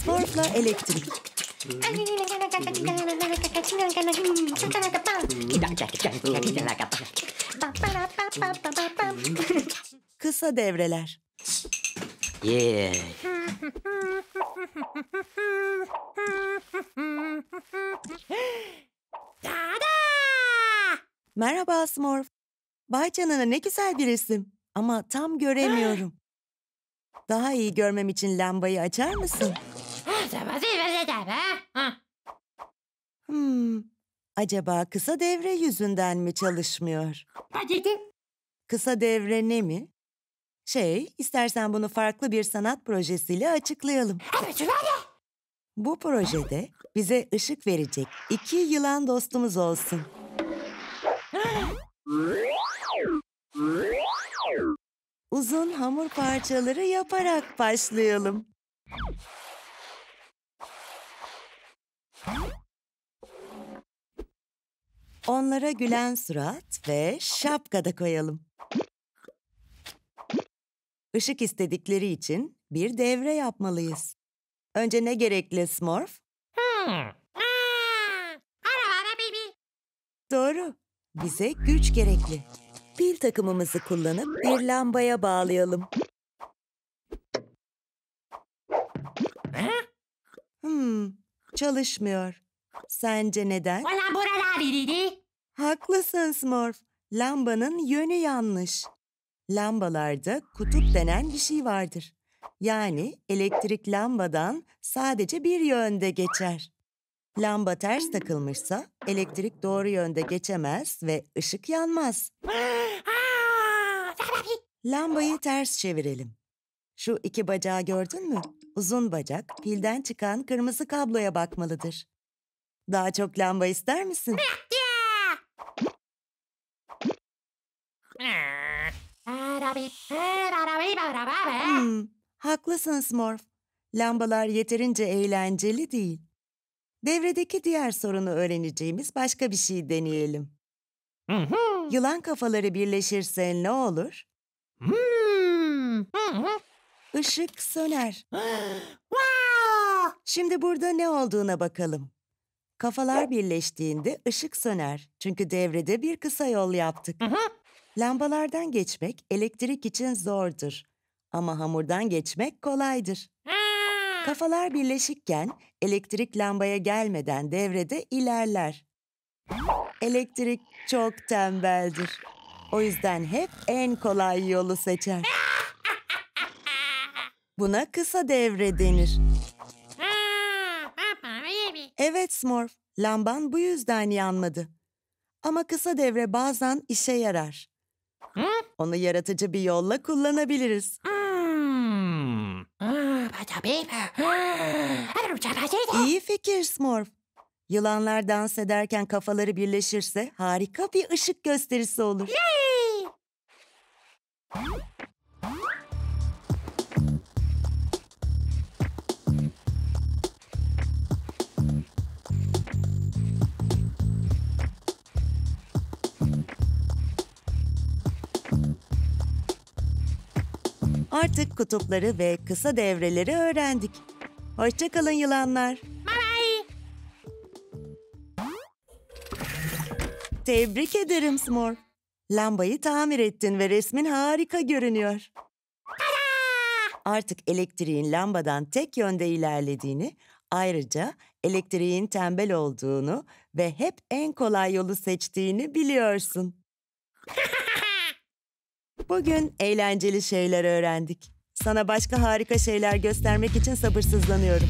Sportla elektrik. Kısa devreler. Merhaba Smurf. Vay ne güzel bir resim. Ama tam göremiyorum. Daha iyi görmem için lambayı açar mısın? ha? Hmm, acaba kısa devre yüzünden mi çalışmıyor? Paketi. Kısa devre ne mi? Şey, istersen bunu farklı bir sanat projesiyle açıklayalım. Evet, öyle. Bu projede bize ışık verecek iki yılan dostumuz olsun. Uzun hamur parçaları yaparak başlayalım. Onlara gülen surat ve şapka da koyalım. Işık istedikleri için bir devre yapmalıyız. Önce ne gerekli Smurf? Hmm. hmm. Doğru. Bize güç gerekli. Pil takımımızı kullanıp bir lambaya bağlayalım. Hmm, Çalışmıyor. Sence neden? Valla buralar biriydi. Haklısın Smurf. Lambanın yönü yanlış. Lambalarda kutup denen bir şey vardır. Yani elektrik lambadan sadece bir yönde geçer. Lamba ters takılmışsa elektrik doğru yönde geçemez ve ışık yanmaz. Lambayı ters çevirelim. Şu iki bacağı gördün mü? Uzun bacak, pilden çıkan kırmızı kabloya bakmalıdır. Daha çok lamba ister misin? hmm, haklısın Smurf. Lambalar yeterince eğlenceli değil. Devredeki diğer sorunu öğreneceğimiz başka bir şey deneyelim. Yılan kafaları birleşirse ne olur? Hmm. Işık söner. Şimdi burada ne olduğuna bakalım. Kafalar birleştiğinde ışık söner. Çünkü devrede bir kısa yol yaptık. Lambalardan geçmek elektrik için zordur. Ama hamurdan geçmek kolaydır. Kafalar birleşikken elektrik lambaya gelmeden devrede ilerler. Elektrik çok tembeldir. O yüzden hep en kolay yolu seçer. Buna kısa devre denir. Evet Smurf, lamban bu yüzden yanmadı. Ama kısa devre bazen işe yarar. Onu yaratıcı bir yolla kullanabiliriz. İyi fikir Smurf. Yılanlar dans ederken kafaları birleşirse harika bir ışık gösterisi olur. Yay! Artık kutupları ve kısa devreleri öğrendik. Hoşçakalın yılanlar. Bye Tebrik ederim Smor. Lambayı tamir ettin ve resmin harika görünüyor. Tada! Artık elektriğin lambadan tek yönde ilerlediğini, ayrıca elektriğin tembel olduğunu ve hep en kolay yolu seçtiğini biliyorsun. Bugün eğlenceli şeyler öğrendik. Sana başka harika şeyler göstermek için sabırsızlanıyorum.